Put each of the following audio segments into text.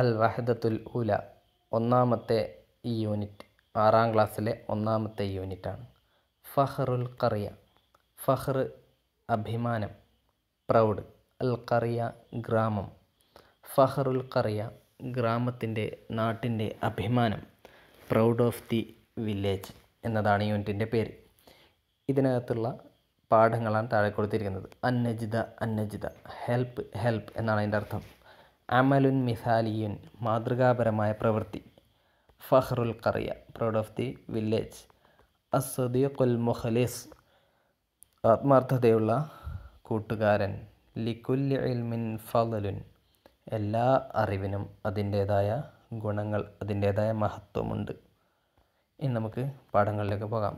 അൽ വഹദത്തുൽ ഉല ഒന്നാമത്തെ യൂണിറ്റ് ആറാം ക്ലാസ്സിലെ ഒന്നാമത്തെ യൂണിറ്റാണ് ഫഹ്റുൽ കറിയ ഫഹ്ർ അഭിമാനം പ്രൗഡ് അൽ കറിയ ഗ്രാമം ഫഹ്റുൽ കറിയ ഗ്രാമത്തിൻ്റെ നാട്ടിൻ്റെ അഭിമാനം പ്രൗഡ് ഓഫ് ദി വില്ലേജ് എന്നതാണ് യൂണിറ്റിൻ്റെ പേര് ഇതിനകത്തുള്ള പാഠങ്ങളാണ് താഴെ കൊടുത്തിരിക്കുന്നത് അന്നജിത അന്നജിത ഹെൽപ്പ് ഹെൽപ്പ് എന്നാണ് അതിൻ്റെ അർത്ഥം അമലുൻ മിസാലിയുൻ മാതൃകാപരമായ പ്രവൃത്തി ഫഹ്റുൽ ഖറിയ പ്രൗഡ് ഓഫ് ദി വില്ലേജ് അസദിഖുൽ മുഖലിസ് ആത്മാർത്ഥതയുള്ള കൂട്ടുകാരൻ ലിക്കുല്ലി ഇൽമിൻ എല്ലാ അറിവിനും അതിൻ്റേതായ ഗുണങ്ങൾ അതിൻ്റേതായ മഹത്വമുണ്ട് ഇനി നമുക്ക് പാഠങ്ങളിലേക്ക് പോകാം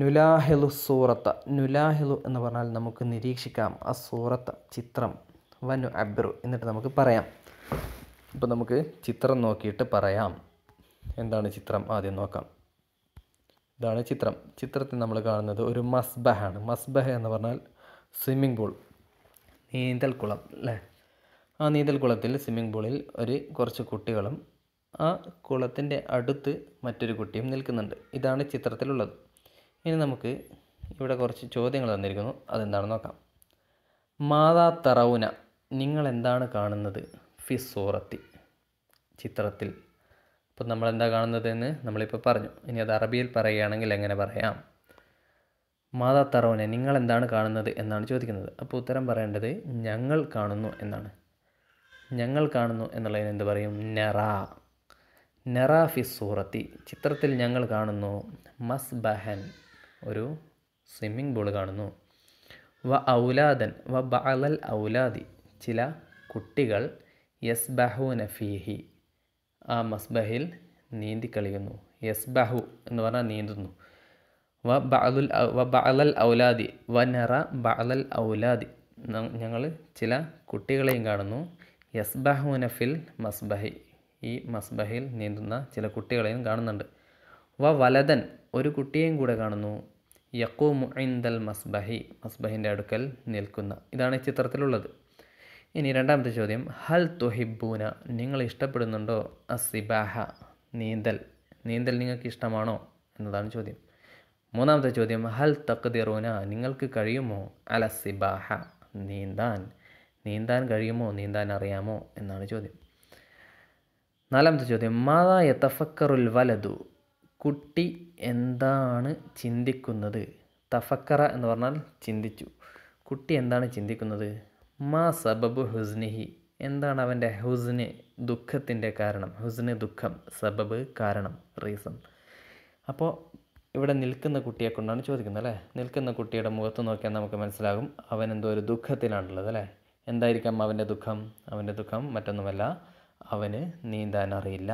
നുലാഹിലു സൂറത്ത് നുലാഹിലു എന്ന് പറഞ്ഞാൽ നമുക്ക് നിരീക്ഷിക്കാം ആ സൂറത്ത് ചിത്രം വനു അബ്രു എന്നിട്ട് നമുക്ക് പറയാം ഇപ്പോൾ നമുക്ക് ചിത്രം നോക്കിയിട്ട് പറയാം എന്താണ് ചിത്രം ആദ്യം നോക്കാം ഇതാണ് ചിത്രം ചിത്രത്തിൽ നമ്മൾ കാണുന്നത് ഒരു മസ്ബഹാണ് മസ്ബഹ എന്ന് പറഞ്ഞാൽ സ്വിമ്മിംഗ് പൂൾ നീന്തൽക്കുളം അല്ലേ ആ നീന്തൽക്കുളത്തിൽ സ്വിമ്മിംഗ് പൂളിൽ ഒരു കുറച്ച് കുട്ടികളും ആ കുളത്തിൻ്റെ അടുത്ത് മറ്റൊരു കുട്ടിയും നിൽക്കുന്നുണ്ട് ഇതാണ് ചിത്രത്തിലുള്ളത് ഇനി നമുക്ക് ഇവിടെ കുറച്ച് ചോദ്യങ്ങൾ തന്നിരിക്കുന്നു അതെന്താണെന്ന് നോക്കാം മാതാ തറവുന നിങ്ങൾ എന്താണ് കാണുന്നത് ഫിസോറത്തി ചിത്രത്തിൽ അപ്പോൾ നമ്മൾ എന്താ കാണുന്നത് എന്ന് നമ്മളിപ്പോൾ പറഞ്ഞു ഇനി അത് അറബിയിൽ പറയുകയാണെങ്കിൽ എങ്ങനെ പറയാം മാതാ തറവുന നിങ്ങൾ എന്താണ് കാണുന്നത് എന്നാണ് ചോദിക്കുന്നത് അപ്പോൾ ഉത്തരം പറയേണ്ടത് ഞങ്ങൾ കാണുന്നു എന്നാണ് ഞങ്ങൾ കാണുന്നു എന്നുള്ളതിന് എന്ത് പറയും നെറ നെറ ഫിസൂറത്തി ചിത്രത്തിൽ ഞങ്ങൾ കാണുന്നു മസ്ബഹൻ ഒരു സ്വിമ്മിംഗ് പൂൾ കാണുന്നു വ ഔലാദൻ വ ബഅലൽ ഔലാദി ചില കുട്ടികൾ ബഹു നഫീഹി ആ മസ്ബഹിൽ നീന്തി യസ് ബഹു എന്ന് പറഞ്ഞാൽ നീന്തുന്നു വ ബഅലുൽ വ ബഅലൽ ഔലാദി വ നറ ബഅലൽ ഔലാദി ഞങ്ങൾ ചില കുട്ടികളെയും കാണുന്നു ബഹു നഫിൽ മസ്ബഹി ഈ മസ്ബഹിൽ നീന്തുന്ന ചില കുട്ടികളെയും കാണുന്നുണ്ട് വ വലതൻ ഒരു കുട്ടിയെയും കൂടെ കാണുന്നു യക്കൂ മുഐന്ദൽ മസ്ബഹി മസ്ബഹിൻ്റെ അടുക്കൽ നിൽക്കുന്ന ഇതാണ് ഈ ചിത്രത്തിലുള്ളത് ഇനി രണ്ടാമത്തെ ചോദ്യം ഹൽ തുഹിബൂന നിങ്ങൾ ഇഷ്ടപ്പെടുന്നുണ്ടോ അസിബാഹ നീന്തൽ നീന്തൽ നിങ്ങൾക്ക് ഇഷ്ടമാണോ എന്നതാണ് ചോദ്യം മൂന്നാമത്തെ ചോദ്യം ഹൽ തക്തിറൂന നിങ്ങൾക്ക് കഴിയുമോ അലസിബാഹ നീന്താൻ നീന്താൻ കഴിയുമോ നീന്താൻ അറിയാമോ എന്നാണ് ചോദ്യം നാലാമത്തെ ചോദ്യം മാതാ യത്തഫക്കറുൽ വലതു കുട്ടി എന്താണ് ചിന്തിക്കുന്നത് തഫക്കറ എന്ന് പറഞ്ഞാൽ ചിന്തിച്ചു കുട്ടി എന്താണ് ചിന്തിക്കുന്നത് മാ സബബു ഹുസ്നിഹി എന്താണ് അവൻ്റെ ഹുസ്ന് ദുഃഖത്തിൻ്റെ കാരണം ഹുസ്ന് ദുഃഖം സബബ് കാരണം റീസൺ അപ്പോൾ ഇവിടെ നിൽക്കുന്ന കുട്ടിയെ കൊണ്ടാണ് ചോദിക്കുന്നത് അല്ലേ നിൽക്കുന്ന കുട്ടിയുടെ മുഖത്ത് നോക്കിയാൽ നമുക്ക് മനസ്സിലാകും അവൻ എന്തോ ഒരു ദുഃഖത്തിലാണുള്ളത് അല്ലേ എന്തായിരിക്കാം അവൻ്റെ ദുഃഖം അവൻ്റെ ദുഃഖം മറ്റൊന്നുമല്ല അവന് നീന്താൻ അറിയില്ല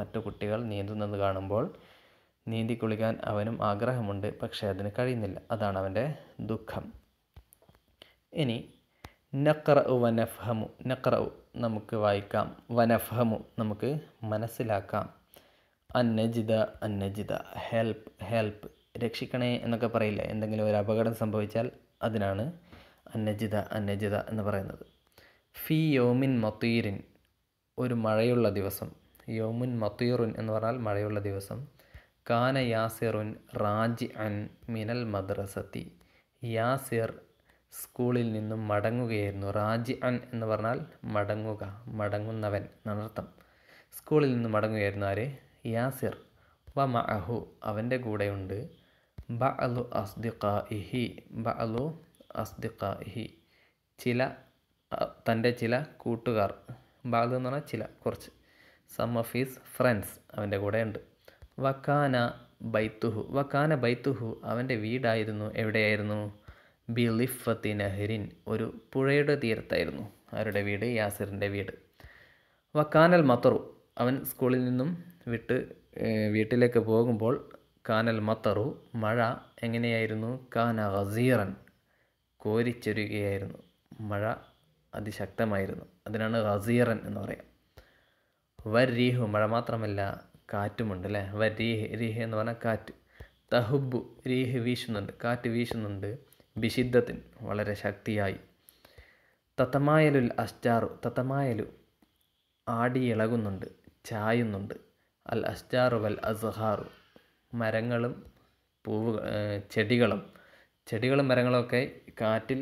മറ്റു കുട്ടികൾ നീന്തുന്നത് കാണുമ്പോൾ നീന്തി കുളിക്കാൻ അവനും ആഗ്രഹമുണ്ട് പക്ഷേ അതിന് കഴിയുന്നില്ല അതാണ് അവൻ്റെ ദുഃഖം ഇനി നക്ര വനഫമു നക്ര നമുക്ക് വായിക്കാം വനഫമു നമുക്ക് മനസ്സിലാക്കാം അന്നജിത അന്നജിത ഹെൽപ്പ് ഹെൽപ്പ് രക്ഷിക്കണേ എന്നൊക്കെ പറയില്ല എന്തെങ്കിലും ഒരു അപകടം സംഭവിച്ചാൽ അതിനാണ് അന്നജിത അന്നജിത എന്ന് പറയുന്നത് ഫി യോമിൻ മൊത്തീരിൻ ഒരു മഴയുള്ള ദിവസം യോമിൻ മൊത്തീറുൻ എന്ന് പറഞ്ഞാൽ മഴയുള്ള ദിവസം കാന യാസിറുൻ റാജി അൻ മിനൽ മദ്രസത്തി യാസിർ സ്കൂളിൽ നിന്നും മടങ്ങുകയായിരുന്നു റാജി അൻ എന്ന് പറഞ്ഞാൽ മടങ്ങുക മടങ്ങുന്നവൻ എന്നർത്ഥം സ്കൂളിൽ നിന്നും മടങ്ങുകയായിരുന്നു ആര് യാസിർ വ മഅഹു അവൻ്റെ കൂടെയുണ്ട് ബഅലു അസ്ദിഖാ ഇഹി ബഅലു അസ്ദിഖാ ഇഹി ചില തൻ്റെ ചില കൂട്ടുകാർ ബാലു എന്ന് പറഞ്ഞാൽ ചില കുറച്ച് സം ഓഫ് ഹീസ് ഫ്രണ്ട്സ് അവൻ്റെ കൂടെയുണ്ട് വക്കാന ബൈത്തുഹു വക്കാന ബൈത്തുഹു അവൻ്റെ വീടായിരുന്നു എവിടെയായിരുന്നു ബിലിഫത്തി നഹരിൻ ഒരു പുഴയുടെ തീരത്തായിരുന്നു അവരുടെ വീട് യാസിറിൻ്റെ വീട് വക്കാനൽ മത്തറു അവൻ സ്കൂളിൽ നിന്നും വിട്ട് വീട്ടിലേക്ക് പോകുമ്പോൾ കാനൽ മത്തറു മഴ എങ്ങനെയായിരുന്നു കാന ഹസീറൻ കോരിച്ചൊരുകയായിരുന്നു മഴ അതിശക്തമായിരുന്നു അതിനാണ് ഹസീറൻ എന്ന് പറയാം വരീഹു മഴ മാത്രമല്ല കാറ്റുമുണ്ട് അല്ലേ വ രീഹ് രീഹ് എന്ന് പറഞ്ഞാൽ കാറ്റ് തഹുബു രീഹ് വീശുന്നുണ്ട് കാറ്റ് വീശുന്നുണ്ട് ബിശിദ്ധത്തിൻ വളരെ ശക്തിയായി തത്തമായലുൽ അസ്റ്റാറു തത്തമായലു ആടിയിളകുന്നുണ്ട് ചായുന്നുണ്ട് അൽ അസ്റ്റാറു വൽ അസഹാറു മരങ്ങളും പൂവ് ചെടികളും ചെടികളും മരങ്ങളൊക്കെ കാറ്റിൽ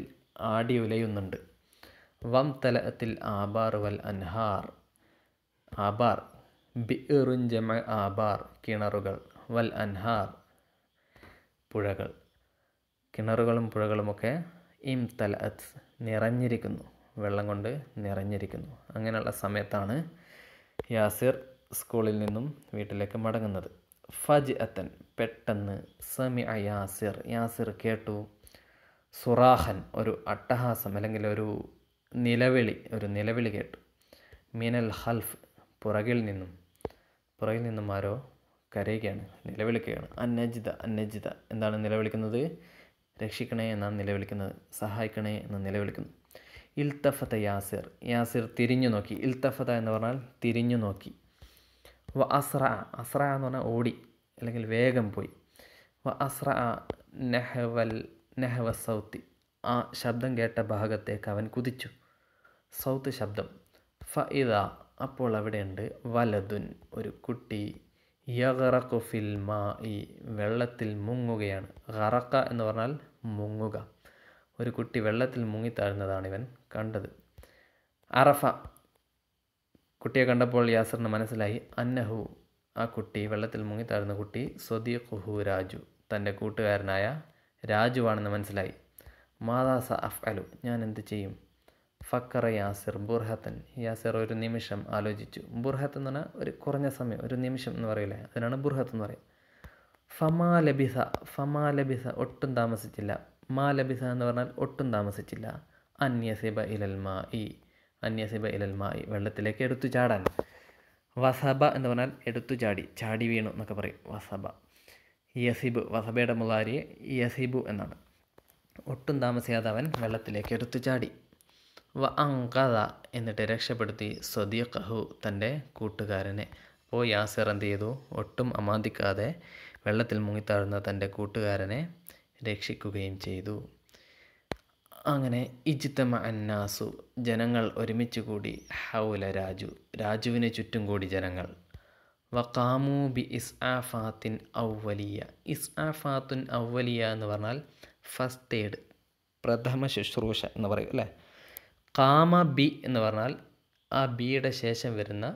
ആടി ഉലയുന്നുണ്ട് വം തലത്തിൽ ആബാർ വൽ അൻഹാർ ആബാർ ബിറുൻ ജമ ആബാർ കിണറുകൾ വൽ അൻഹാർ പുഴകൾ കിണറുകളും പുഴകളുമൊക്കെ ഇം തലഅത്ത് നിറഞ്ഞിരിക്കുന്നു വെള്ളം കൊണ്ട് നിറഞ്ഞിരിക്കുന്നു അങ്ങനെയുള്ള സമയത്താണ് യാസിർ സ്കൂളിൽ നിന്നും വീട്ടിലേക്ക് മടങ്ങുന്നത് ഫജ് അത്തൻ പെട്ടെന്ന് സമി അ യാസിർ യാസിർ കേട്ടു സുറാഹൻ ഒരു അട്ടഹാസം അല്ലെങ്കിൽ ഒരു നിലവിളി ഒരു നിലവിളി കേട്ടു മിനൽ ഹൽഫ് പുറകിൽ നിന്നും പുറകിൽ നിന്നും ആരോ കരയുകയാണ് നിലവിളിക്കുകയാണ് അന്നജിത അന്നജിത എന്താണ് നിലവിളിക്കുന്നത് രക്ഷിക്കണേ എന്നാണ് നിലവിളിക്കുന്നത് സഹായിക്കണേ എന്ന് നിലവിളിക്കുന്നു ഇൽത്തഫത്ത യാസിർ യാസിർ തിരിഞ്ഞു നോക്കി ഇൽത്തഫത എന്ന് പറഞ്ഞാൽ തിരിഞ്ഞു നോക്കി വ അസ്ര അസ്ര എന്ന് പറഞ്ഞാൽ ഓടി അല്ലെങ്കിൽ വേഗം പോയി വ അസ്ര നെഹവൽ നെഹവ സൗത്തി ആ ശബ്ദം കേട്ട ഭാഗത്തേക്ക് അവൻ കുതിച്ചു സൗത്ത് ശബ്ദം ഫ ഇതാ അപ്പോൾ അവിടെയുണ്ട് വലതുൻ ഒരു കുട്ടി യഗറക്കു ഫിൽ മാ ഈ വെള്ളത്തിൽ മുങ്ങുകയാണ് ഹറക്ക എന്ന് പറഞ്ഞാൽ മുങ്ങുക ഒരു കുട്ടി വെള്ളത്തിൽ മുങ്ങിത്താഴുന്നതാണ് ഇവൻ കണ്ടത് അറഫ കുട്ടിയെ കണ്ടപ്പോൾ യാസറിന് മനസ്സിലായി അന്നഹു ആ കുട്ടി വെള്ളത്തിൽ മുങ്ങിത്താഴുന്ന കുട്ടി സ്വദീഖുഹു രാജു തൻ്റെ കൂട്ടുകാരനായ രാജുവാണെന്ന് മനസ്സിലായി മാതാസ അഫ് അലു ഞാൻ എന്ത് ചെയ്യും ഫക്കറ യാസിർ ബുർഹത്തൻ യാസിർ ഒരു നിമിഷം ആലോചിച്ചു ബുർഹത്ത് എന്ന് പറഞ്ഞാൽ ഒരു കുറഞ്ഞ സമയം ഒരു നിമിഷം എന്ന് പറയില്ലേ അതിനാണ് ബുർഹത്ത് എന്ന് പറയുക ഫമാ ലഭിസ ഫമാ ലഭിസ ഒട്ടും താമസിച്ചില്ല മാ ലഭിസ എന്ന് പറഞ്ഞാൽ ഒട്ടും താമസിച്ചില്ല അന്യസിബ ഇലൽമാ ഇ അന്യസിബ ഇലൽമാ ഇ വെള്ളത്തിലേക്ക് എടുത്തു ചാടാൻ വസബ എന്ന് പറഞ്ഞാൽ എടുത്തു ചാടി ചാടി വീണു എന്നൊക്കെ പറയും വസബ യസിബു വസബയുടെ മുതാരിയെ യസിബു എന്നാണ് ഒട്ടും താമസിയാതെ അവൻ വെള്ളത്തിലേക്ക് എടുത്തു ചാടി വ അങ്കഥ എന്നിട്ട് രക്ഷപ്പെടുത്തി സദിയഖഹു തൻ്റെ കൂട്ടുകാരനെ അപ്പോൾ യാസിർ എന്ത് ചെയ്തു ഒട്ടും അമാന്തിക്കാതെ വെള്ളത്തിൽ മുങ്ങിത്താഴുന്ന തൻ്റെ കൂട്ടുകാരനെ രക്ഷിക്കുകയും ചെയ്തു അങ്ങനെ ഇജിത്തമ അന്നാസു ജനങ്ങൾ ഒരുമിച്ച് കൂടി ഹൗല രാജു രാജുവിനെ ചുറ്റും കൂടി ജനങ്ങൾ വക്കാമു ബി ഇസ്ആഫാത്തിൻ ഔവലിയ ഇസ്ആഫാത്തുൻ ഔവലിയ എന്ന് പറഞ്ഞാൽ ഫസ്റ്റ് എയ്ഡ് പ്രഥമ ശുശ്രൂഷ എന്ന് പറയും അല്ലേ കാമ ബി എന്ന് പറഞ്ഞാൽ ആ ബിയുടെ ശേഷം വരുന്ന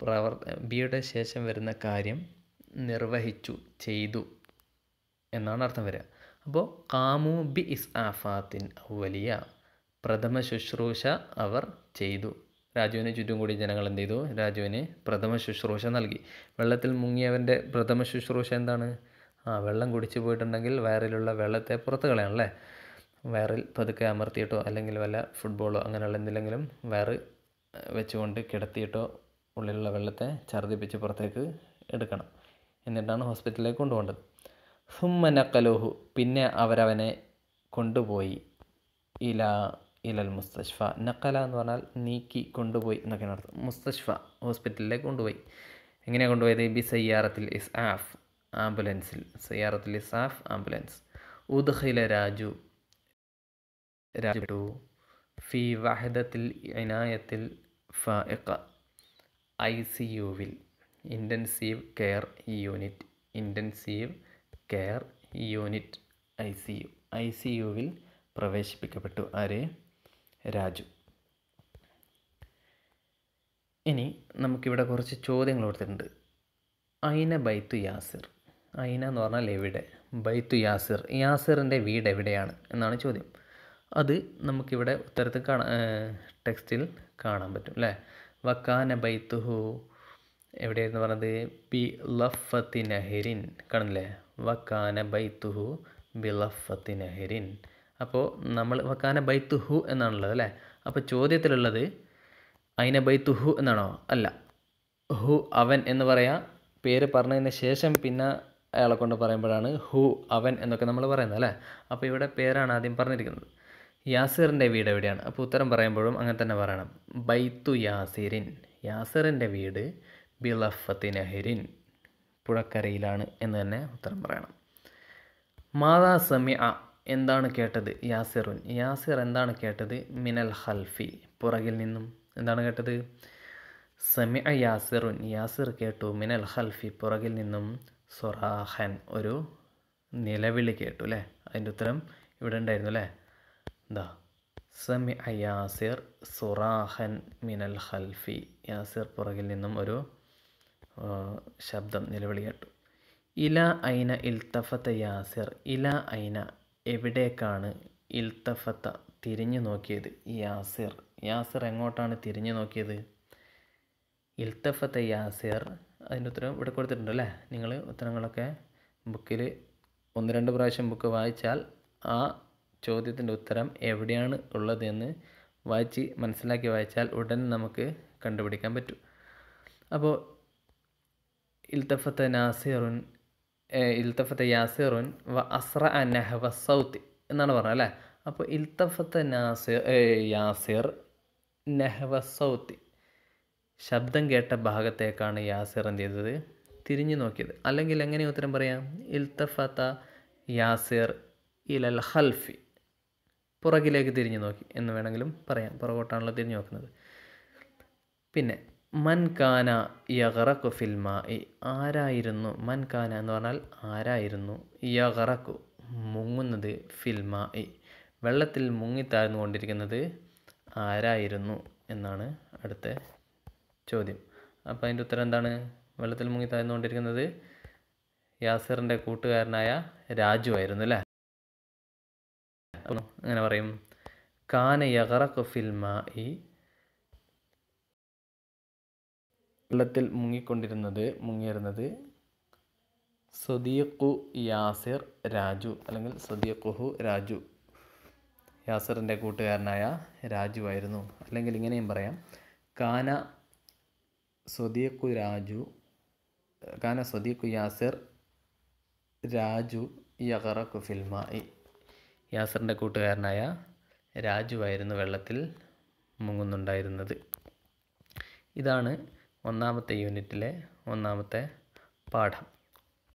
പ്രവർ ബിയുടെ ശേഷം വരുന്ന കാര്യം നിർവഹിച്ചു ചെയ്തു എന്നാണ് അർത്ഥം വരിക അപ്പോൾ കാമു ബി ഇസ് ആഫാത്തിൻ വലിയ പ്രഥമ ശുശ്രൂഷ അവർ ചെയ്തു രാജുവിന് ചുറ്റും കൂടി ജനങ്ങൾ എന്ത് ചെയ്തു രാജുവിന് പ്രഥമ ശുശ്രൂഷ നൽകി വെള്ളത്തിൽ മുങ്ങിയവൻ്റെ പ്രഥമ ശുശ്രൂഷ എന്താണ് ആ വെള്ളം കുടിച്ചു പോയിട്ടുണ്ടെങ്കിൽ വയറിലുള്ള വെള്ളത്തെ പുറത്ത് കളയണം അല്ലേ വയറിൽ പതുക്കെ അമർത്തിയിട്ടോ അല്ലെങ്കിൽ വല്ല ഫുട്ബോളോ അങ്ങനെയുള്ള എന്തിലെങ്കിലും വയറ് വെച്ചുകൊണ്ട് കിടത്തിയിട്ടോ ഉള്ളിലുള്ള വെള്ളത്തെ ഛർദ്ദിപ്പിച്ച് പുറത്തേക്ക് എടുക്കണം എന്നിട്ടാണ് ഹോസ്പിറ്റലിലേക്ക് കൊണ്ടുപോകേണ്ടത് സുമ്മനക്കലോഹു പിന്നെ അവരവനെ കൊണ്ടുപോയി ഇല ഇലൽ മുസ്തഷ്ഫ നക്കല എന്ന് പറഞ്ഞാൽ നീക്കി കൊണ്ടുപോയി എന്നൊക്കെയാണ് അർത്ഥം മുസ്തഷ്ഫ ഹോസ്പിറ്റലിലേക്ക് കൊണ്ടുപോയി എങ്ങനെയാണ് കൊണ്ടുപോയത് ബി സയ്യാറത്തിൽ ഇസ് ആഫ് ആംബുലൻസിൽ സയ്യാറത്തിൽ ഇസ് ആഫ് ആംബുലൻസ് ഉദ്ഖില രാജു രാജിവിട്ടു ഫി വഹദത്തിൽ ഇനായത്തിൽ ഫഇഖ ഐ സി യുവിൽ intensive care unit intensive care unit I C U I C യുവിൽ പ്രവേശിപ്പിക്കപ്പെട്ടു ആരെ രാജു ഇനി നമുക്കിവിടെ കുറച്ച് ചോദ്യങ്ങൾ കൊടുത്തിട്ടുണ്ട് ഐന ബൈത്തു യാസിർ ഐന എന്ന് പറഞ്ഞാൽ എവിടെ ബൈത്തു യാസിർ യാസിറിൻ്റെ വീട് എവിടെയാണ് എന്നാണ് ചോദ്യം അത് നമുക്കിവിടെ ഉത്തരത്തിൽ കാണാൻ ടെക്സ്റ്റിൽ കാണാൻ പറ്റും അല്ലേ വക്കാന ബൈത്തുഹു എവിടെയായിരുന്നു പറഞ്ഞത് ബി ലഫത്തി നഹരിൻ കാണില്ലേ വക്കാന ബൈത്തുഹു ബി ലഫത്തി നഹരിൻ അപ്പോൾ നമ്മൾ വക്കാന ബൈത്തുഹു എന്നാണുള്ളത് അല്ലേ അപ്പോൾ ചോദ്യത്തിലുള്ളത് അയിന ബൈത്തുഹു എന്നാണോ അല്ല ഹു അവൻ എന്ന് പറയാം പേര് പറഞ്ഞതിന് ശേഷം പിന്നെ അയാളെ കൊണ്ട് പറയുമ്പോഴാണ് ഹു അവൻ എന്നൊക്കെ നമ്മൾ പറയുന്നത് അല്ലേ അപ്പോൾ ഇവിടെ പേരാണ് ആദ്യം പറഞ്ഞിരിക്കുന്നത് യാസിറിൻ്റെ വീട് എവിടെയാണ് അപ്പോൾ ഉത്തരം പറയുമ്പോഴും അങ്ങനെ തന്നെ പറയണം ബൈത്തു യാസിറിൻ യാസിറിൻ്റെ വീട് ബിലഫത്തി നെഹരിൻ പുഴക്കരയിലാണ് എന്ന് തന്നെ ഉത്തരം പറയണം മാതാ സമി എന്താണ് കേട്ടത് യാസിറുൻ യാസിർ എന്താണ് കേട്ടത് മിനൽ ഹൽഫി പുറകിൽ നിന്നും എന്താണ് കേട്ടത് സമി യാസിറുൻ യാസിർ കേട്ടു മിനൽ ഹൽഫി പുറകിൽ നിന്നും സൊറാഹൻ ഒരു നിലവിളി കേട്ടു അല്ലേ അതിൻ്റെ ഉത്തരം ഇവിടെ ഉണ്ടായിരുന്നു അല്ലേ എന്താ സമി യാസിർ സുറാഹൻ മിനൽ ഖൽഫി യാസിർ പുറകിൽ നിന്നും ഒരു ശബ്ദം നിലവിളി കേട്ടു ഇല ഐന ഇൽത്തഫത്ത യാസിർ ഇല ഐന എവിടേക്കാണ് ഇൽത്തഫത്ത തിരിഞ്ഞു നോക്കിയത് യാസിർ യാസിർ എങ്ങോട്ടാണ് തിരിഞ്ഞു നോക്കിയത് ഇൽത്തഫത്ത യാസിർ അതിൻ്റെ ഉത്തരം ഇവിടെ കൊടുത്തിട്ടുണ്ട് അല്ലേ നിങ്ങൾ ഉത്തരങ്ങളൊക്കെ ബുക്കിൽ ഒന്ന് രണ്ട് പ്രാവശ്യം ബുക്ക് വായിച്ചാൽ ആ ചോദ്യത്തിൻ്റെ ഉത്തരം എവിടെയാണ് ഉള്ളതെന്ന് വായിച്ച് മനസ്സിലാക്കി വായിച്ചാൽ ഉടൻ നമുക്ക് കണ്ടുപിടിക്കാൻ പറ്റും അപ്പോൾ ഇൽത്തഫത്ത് നാസിറുൻ ഇൽത്തഫത്ത് യാസിറുൻ വ അസ്ര നഹവ സൗത്ത് എന്നാണ് പറഞ്ഞത് അല്ലേ അപ്പോൾ ഇൽത്തഫത്ത് നാസിർ യാസിർ നഹവ സൗത്ത് ശബ്ദം കേട്ട ഭാഗത്തേക്കാണ് യാസിർ എന്ത് ചെയ്തത് തിരിഞ്ഞു നോക്കിയത് അല്ലെങ്കിൽ എങ്ങനെ ഉത്തരം പറയാം ഇൽത്തഫത്ത യാസിർ ഇലൽ ഹൽഫി പുറകിലേക്ക് തിരിഞ്ഞു നോക്കി എന്ന് വേണമെങ്കിലും പറയാം പുറകോട്ടാണല്ലോ തിരിഞ്ഞു നോക്കുന്നത് പിന്നെ മൻകാന യഹറക്കു ഫിൽമ ആരായിരുന്നു മൻകാന എന്ന് പറഞ്ഞാൽ ആരായിരുന്നു യഹറക്കു മുങ്ങുന്നത് ഫിൽമ വെള്ളത്തിൽ മുങ്ങിത്താഴ്ന്നു കൊണ്ടിരിക്കുന്നത് ആരായിരുന്നു എന്നാണ് അടുത്ത ചോദ്യം അപ്പോൾ അതിൻ്റെ ഉത്തരം എന്താണ് വെള്ളത്തിൽ മുങ്ങി താഴ്ന്നുകൊണ്ടിരിക്കുന്നത് യാസിറിൻ്റെ കൂട്ടുകാരനായ രാജു ആയിരുന്നു അല്ലേ അങ്ങനെ പറയും കാന യഹറഖ് ഫിൽമ ഈ വെള്ളത്തിൽ മുങ്ങിക്കൊണ്ടിരുന്നത് മുങ്ങിയിരുന്നത് സദീഖു യാസിർ രാജു അല്ലെങ്കിൽ സദീഖുഹു രാജു യാസിറിൻ്റെ കൂട്ടുകാരനായ രാജു ആയിരുന്നു അല്ലെങ്കിൽ ഇങ്ങനെയും പറയാം കാന സദീഖു രാജു കാന സദീഖു യാസിർ രാജു യഹറഖു ഫിൽമായി യാസറിൻ്റെ കൂട്ടുകാരനായ രാജുവായിരുന്നു വെള്ളത്തിൽ മുങ്ങുന്നുണ്ടായിരുന്നത് ഇതാണ് ഒന്നാമത്തെ യൂണിറ്റിലെ ഒന്നാമത്തെ പാഠം